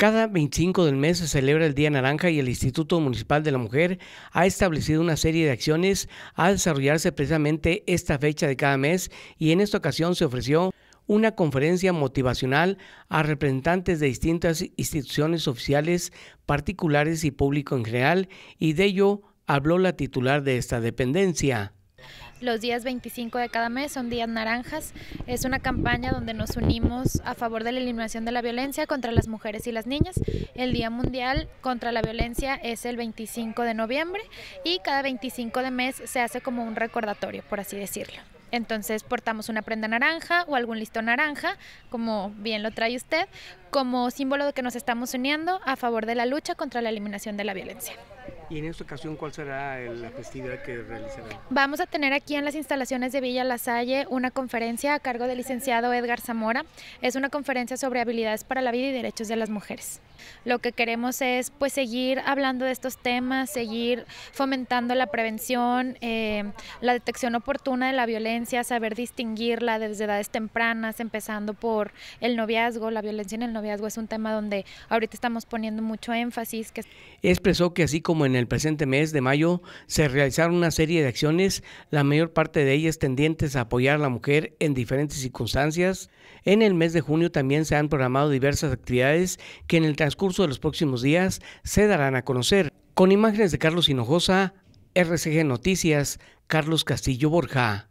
Cada 25 del mes se celebra el Día Naranja y el Instituto Municipal de la Mujer ha establecido una serie de acciones a desarrollarse precisamente esta fecha de cada mes y en esta ocasión se ofreció una conferencia motivacional a representantes de distintas instituciones oficiales, particulares y público en general y de ello habló la titular de esta dependencia. Los días 25 de cada mes son días naranjas. Es una campaña donde nos unimos a favor de la eliminación de la violencia contra las mujeres y las niñas. El Día Mundial contra la Violencia es el 25 de noviembre y cada 25 de mes se hace como un recordatorio, por así decirlo. Entonces portamos una prenda naranja o algún listón naranja, como bien lo trae usted, como símbolo de que nos estamos uniendo a favor de la lucha contra la eliminación de la violencia. Y en esta ocasión, ¿cuál será la festividad que realizarán? Vamos a tener aquí en las instalaciones de Villa La Salle una conferencia a cargo del licenciado Edgar Zamora. Es una conferencia sobre habilidades para la vida y derechos de las mujeres. Lo que queremos es pues seguir hablando de estos temas, seguir fomentando la prevención, eh, la detección oportuna de la violencia, saber distinguirla desde edades tempranas, empezando por el noviazgo. La violencia en el noviazgo es un tema donde ahorita estamos poniendo mucho énfasis. Que... Expresó que así como en el el presente mes de mayo se realizaron una serie de acciones, la mayor parte de ellas tendientes a apoyar a la mujer en diferentes circunstancias. En el mes de junio también se han programado diversas actividades que en el transcurso de los próximos días se darán a conocer. Con imágenes de Carlos Hinojosa, RCG Noticias, Carlos Castillo Borja.